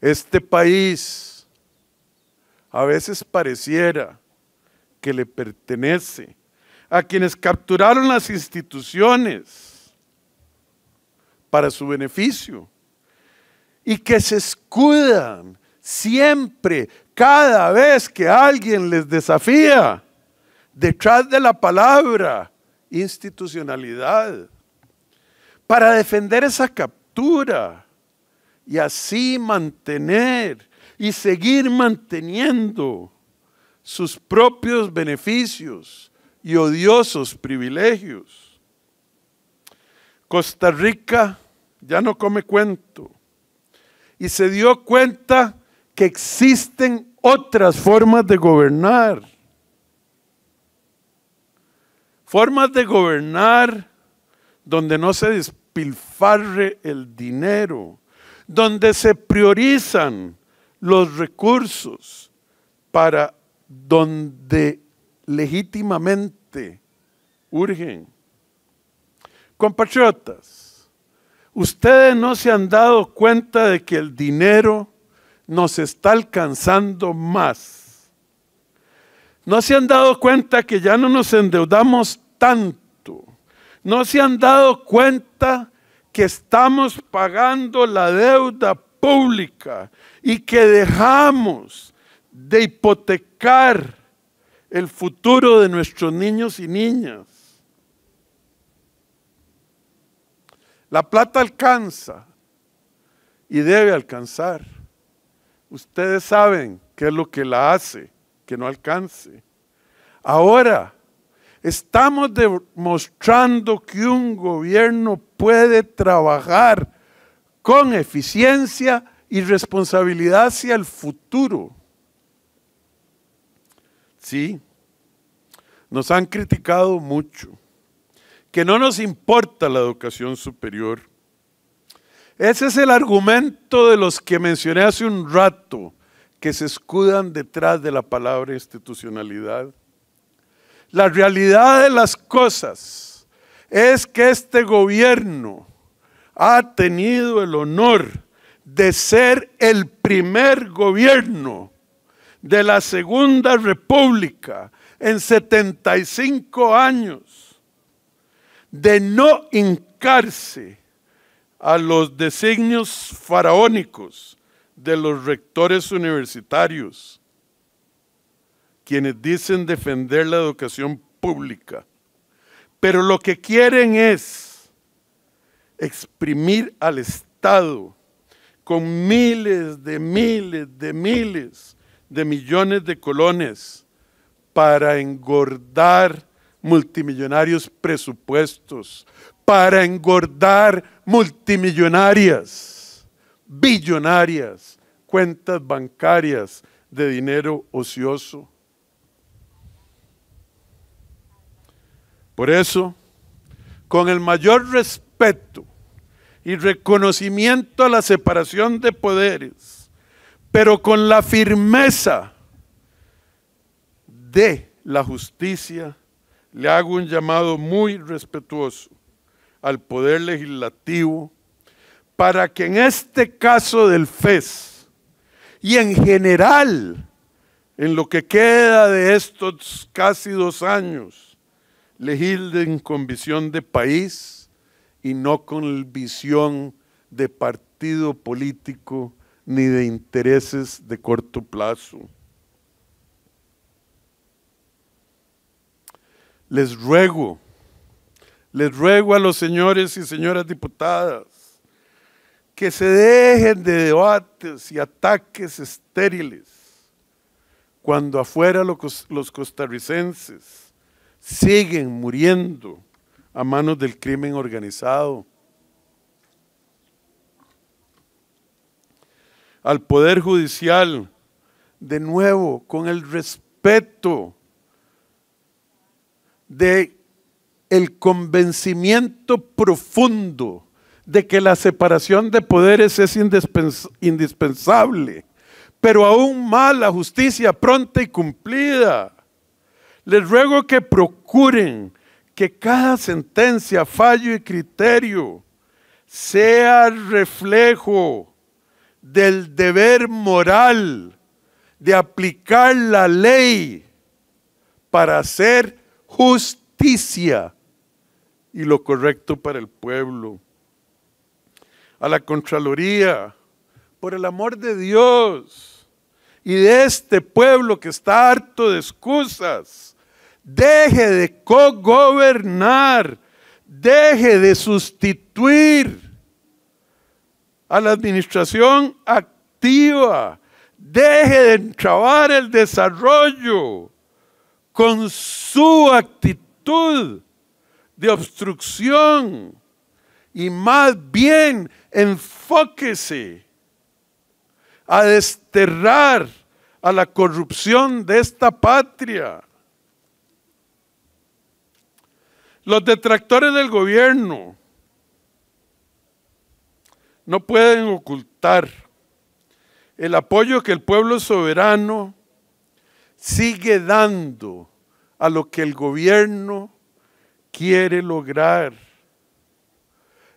Este país a veces pareciera que le pertenece a quienes capturaron las instituciones para su beneficio y que se escudan siempre, cada vez que alguien les desafía, detrás de la palabra institucionalidad, para defender esa captura y así mantener y seguir manteniendo sus propios beneficios y odiosos privilegios. Costa Rica ya no come cuento y se dio cuenta que existen otras formas de gobernar. Formas de gobernar donde no se despilfarre el dinero, donde se priorizan los recursos para donde legítimamente urgen. Compatriotas, ustedes no se han dado cuenta de que el dinero nos está alcanzando más. No se han dado cuenta que ya no nos endeudamos tanto. No se han dado cuenta que estamos pagando la deuda pública y que dejamos de hipotecar el futuro de nuestros niños y niñas. La plata alcanza y debe alcanzar. Ustedes saben qué es lo que la hace, que no alcance. Ahora, Estamos demostrando que un gobierno puede trabajar con eficiencia y responsabilidad hacia el futuro. Sí, nos han criticado mucho, que no nos importa la educación superior. Ese es el argumento de los que mencioné hace un rato, que se escudan detrás de la palabra institucionalidad. La realidad de las cosas es que este gobierno ha tenido el honor de ser el primer gobierno de la Segunda República en 75 años de no hincarse a los designios faraónicos de los rectores universitarios quienes dicen defender la educación pública, pero lo que quieren es exprimir al Estado con miles de miles de miles de millones de colones para engordar multimillonarios presupuestos, para engordar multimillonarias, billonarias cuentas bancarias de dinero ocioso. Por eso, con el mayor respeto y reconocimiento a la separación de poderes, pero con la firmeza de la justicia, le hago un llamado muy respetuoso al Poder Legislativo para que en este caso del FES y en general en lo que queda de estos casi dos años Legilden con visión de país y no con visión de partido político ni de intereses de corto plazo. Les ruego, les ruego a los señores y señoras diputadas que se dejen de debates y ataques estériles cuando afuera los costarricenses siguen muriendo a manos del crimen organizado. Al Poder Judicial, de nuevo, con el respeto de el convencimiento profundo de que la separación de poderes es indispensable, pero aún más la justicia pronta y cumplida. Les ruego que procuren que cada sentencia, fallo y criterio sea reflejo del deber moral de aplicar la ley para hacer justicia y lo correcto para el pueblo. A la Contraloría, por el amor de Dios y de este pueblo que está harto de excusas, Deje de cogobernar. Deje de sustituir a la administración activa. Deje de entrabar el desarrollo con su actitud de obstrucción y más bien enfóquese a desterrar a la corrupción de esta patria Los detractores del gobierno no pueden ocultar el apoyo que el pueblo soberano sigue dando a lo que el gobierno quiere lograr.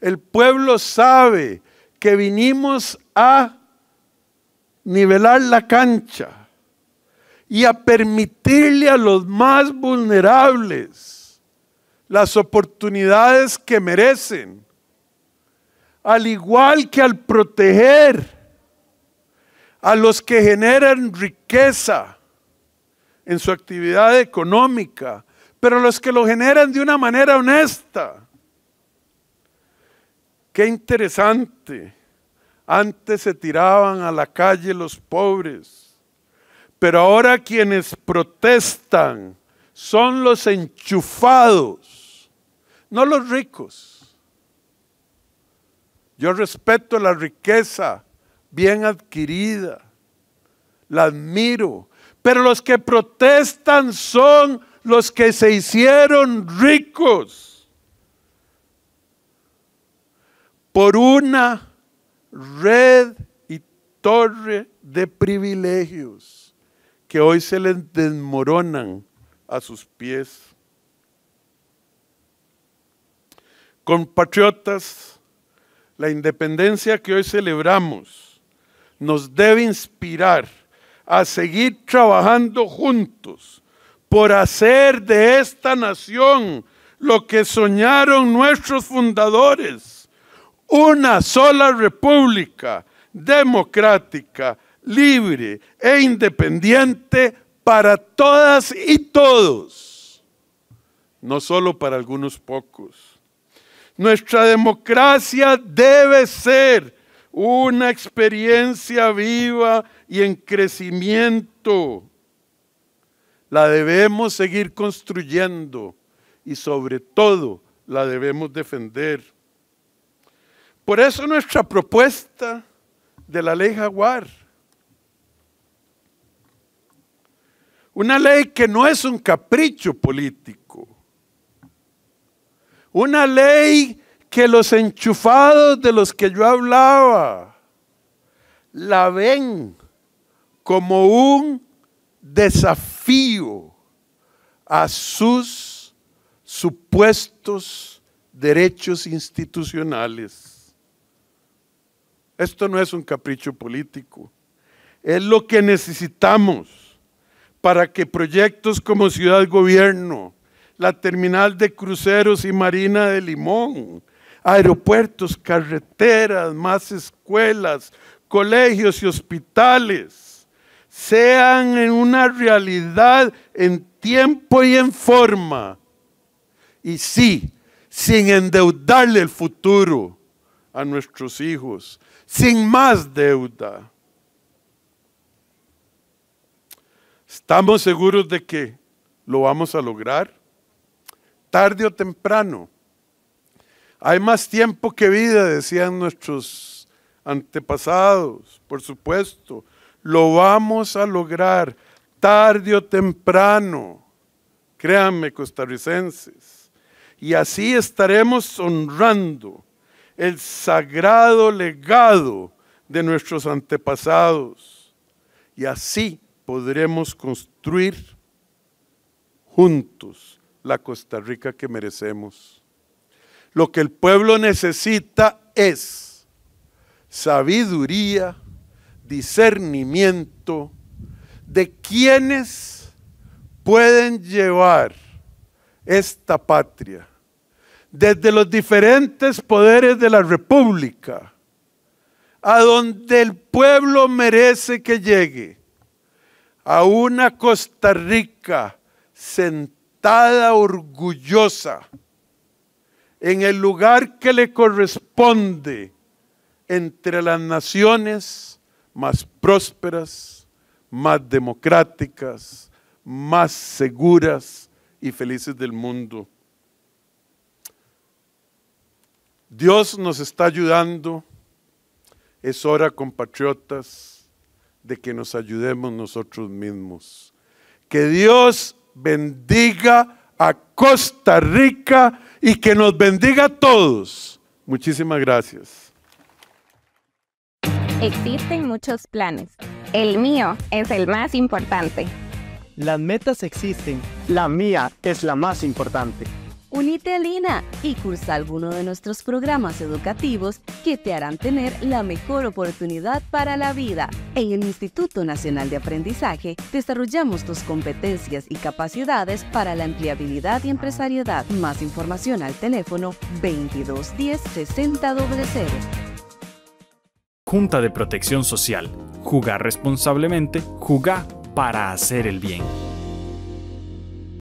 El pueblo sabe que vinimos a nivelar la cancha y a permitirle a los más vulnerables las oportunidades que merecen, al igual que al proteger a los que generan riqueza en su actividad económica, pero los que lo generan de una manera honesta. Qué interesante. Antes se tiraban a la calle los pobres, pero ahora quienes protestan son los enchufados no los ricos. Yo respeto la riqueza bien adquirida, la admiro, pero los que protestan son los que se hicieron ricos por una red y torre de privilegios que hoy se les desmoronan a sus pies. Compatriotas, la independencia que hoy celebramos nos debe inspirar a seguir trabajando juntos por hacer de esta nación lo que soñaron nuestros fundadores, una sola república democrática, libre e independiente para todas y todos, no solo para algunos pocos. Nuestra democracia debe ser una experiencia viva y en crecimiento. La debemos seguir construyendo y sobre todo la debemos defender. Por eso nuestra propuesta de la ley jaguar. Una ley que no es un capricho político una ley que los enchufados de los que yo hablaba la ven como un desafío a sus supuestos derechos institucionales. Esto no es un capricho político, es lo que necesitamos para que proyectos como Ciudad Gobierno, la terminal de cruceros y marina de Limón, aeropuertos, carreteras, más escuelas, colegios y hospitales, sean en una realidad en tiempo y en forma. Y sí, sin endeudarle el futuro a nuestros hijos, sin más deuda. Estamos seguros de que lo vamos a lograr tarde o temprano. Hay más tiempo que vida, decían nuestros antepasados, por supuesto. Lo vamos a lograr tarde o temprano. Créanme, costarricenses. Y así estaremos honrando el sagrado legado de nuestros antepasados. Y así podremos construir juntos la Costa Rica que merecemos. Lo que el pueblo necesita es sabiduría, discernimiento de quienes pueden llevar esta patria desde los diferentes poderes de la República a donde el pueblo merece que llegue, a una Costa Rica central orgullosa en el lugar que le corresponde entre las naciones más prósperas, más democráticas, más seguras y felices del mundo. Dios nos está ayudando. Es hora, compatriotas, de que nos ayudemos nosotros mismos. Que Dios bendiga a Costa Rica y que nos bendiga a todos. Muchísimas gracias. Existen muchos planes. El mío es el más importante. Las metas existen. La mía es la más importante. Unite a Lina y cursa alguno de nuestros programas educativos que te harán tener la mejor oportunidad para la vida. En el Instituto Nacional de Aprendizaje desarrollamos tus competencias y capacidades para la empleabilidad y empresariedad. Más información al teléfono 2210 6000. Junta de Protección Social. Jugar responsablemente, jugar para hacer el bien.